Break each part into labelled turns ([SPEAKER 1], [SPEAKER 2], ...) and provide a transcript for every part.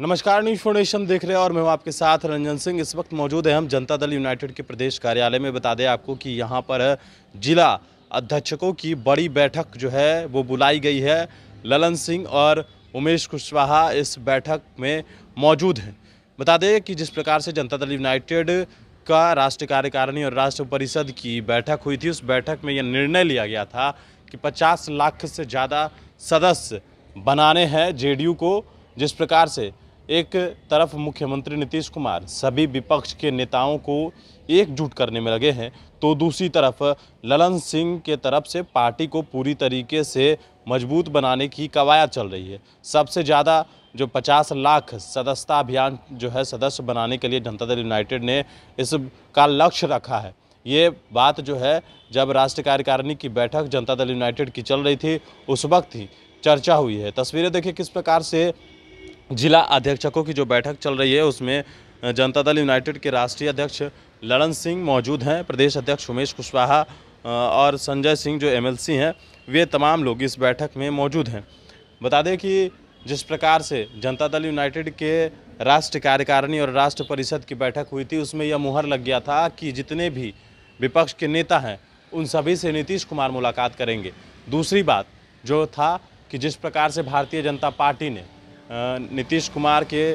[SPEAKER 1] नमस्कार news foundation देख रहे हैं और मैं हूं आपके साथ रंजन सिंह इस वक्त मौजूद है हम जनता दल यूनाइटेड के प्रदेश कार्यालय में बता दें आपको कि यहां पर जिला अध्यक्षकों की बड़ी बैठक जो है वो बुलाई गई है ललन सिंह और उमेश कुशवाहा इस बैठक में मौजूद हैं बता दें कि जिस प्रकार से जनता दल यूनाइटेड का राष्ट्रीय कार्यकारिणी और राष्ट्र परिषद की बैठक हुई थी उस बैठक में यह निर्णय लिया गया था कि पचास लाख से ज़्यादा सदस्य बनाने हैं जेडीयू को जिस प्रकार से एक तरफ मुख्यमंत्री नीतीश कुमार सभी विपक्ष के नेताओं को एकजुट करने में लगे हैं तो दूसरी तरफ ललन सिंह के तरफ से पार्टी को पूरी तरीके से मजबूत बनाने की कवायद चल रही है सबसे ज़्यादा जो 50 लाख सदस्यता अभियान जो है सदस्य बनाने के लिए जनता दल यूनाइटेड ने इसका लक्ष्य रखा है ये बात जो है जब राष्ट्रीय कार्यकारिणी की बैठक जनता दल यूनाइटेड की चल रही थी उस वक्त ही चर्चा हुई है तस्वीरें देखिए किस प्रकार से जिला अध्यक्षकों की जो बैठक चल रही है उसमें जनता दल यूनाइटेड के राष्ट्रीय अध्यक्ष ललन सिंह मौजूद हैं प्रदेश अध्यक्ष उमेश कुशवाहा और संजय सिंह जो एमएलसी हैं वे तमाम लोग इस बैठक में मौजूद हैं बता दें कि जिस प्रकार से जनता दल यूनाइटेड के राष्ट्र कार्यकारिणी और राष्ट्र परिषद की बैठक हुई थी उसमें यह मुहर लग गया था कि जितने भी विपक्ष के नेता हैं उन सभी से नीतीश कुमार मुलाकात करेंगे दूसरी बात जो था कि जिस प्रकार से भारतीय जनता पार्टी ने नीतीश कुमार के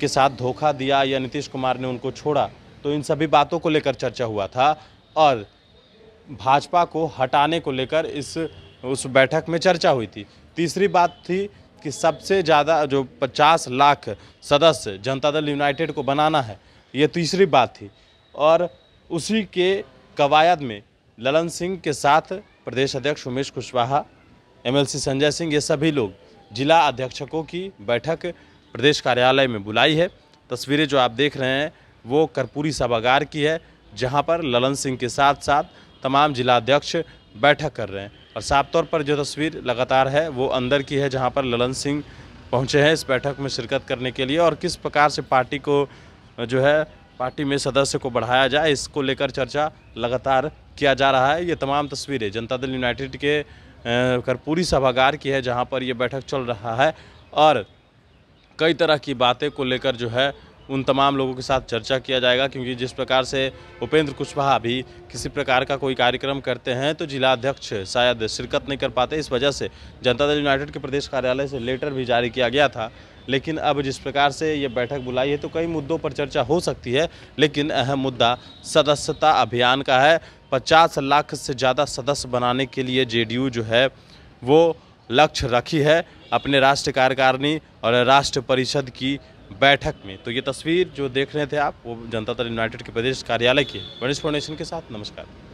[SPEAKER 1] के साथ धोखा दिया या नीतीश कुमार ने उनको छोड़ा तो इन सभी बातों को लेकर चर्चा हुआ था और भाजपा को हटाने को लेकर इस उस बैठक में चर्चा हुई थी तीसरी बात थी कि सबसे ज़्यादा जो 50 लाख सदस्य जनता दल यूनाइटेड को बनाना है ये तीसरी बात थी और उसी के कवायद में ललन सिंह के साथ प्रदेश अध्यक्ष उमेश कुशवाहा एमएलसी संजय सिंह ये सभी लोग जिला अध्यक्षकों की बैठक प्रदेश कार्यालय में बुलाई है तस्वीरें जो आप देख रहे हैं वो कर्पूरी सभागार की है जहां पर ललन सिंह के साथ साथ तमाम जिला अध्यक्ष बैठक कर रहे हैं और साफ तौर पर जो तस्वीर लगातार है वो अंदर की है जहां पर ललन सिंह पहुंचे हैं इस बैठक में शिरकत करने के लिए और किस प्रकार से पार्टी को जो है पार्टी में सदस्य को बढ़ाया जाए इसको लेकर चर्चा लगातार किया जा रहा है ये तमाम तस्वीरें जनता दल यूनाइटेड के कर्पूरी सभागार की है जहाँ पर ये बैठक चल रहा है और कई तरह की बातें को लेकर जो है उन तमाम लोगों के साथ चर्चा किया जाएगा क्योंकि जिस प्रकार से उपेंद्र कुशवाहा भी किसी प्रकार का कोई कार्यक्रम करते हैं तो जिला अध्यक्ष शायद शिरकत नहीं कर पाते इस वजह से जनता दल यूनाइटेड के प्रदेश कार्यालय से लेटर भी जारी किया गया था लेकिन अब जिस प्रकार से ये बैठक बुलाई है तो कई मुद्दों पर चर्चा हो सकती है लेकिन अहम मुद्दा सदस्यता अभियान का है 50 लाख से ज़्यादा सदस्य बनाने के लिए जेडीयू जो है वो लक्ष्य रखी है अपने राष्ट्र कार्यकारिणी और राष्ट्र परिषद की बैठक में तो ये तस्वीर जो देख रहे थे आप वो जनता दल यूनाइटेड के प्रदेश कार्यालय की है फाउंडेशन के साथ नमस्कार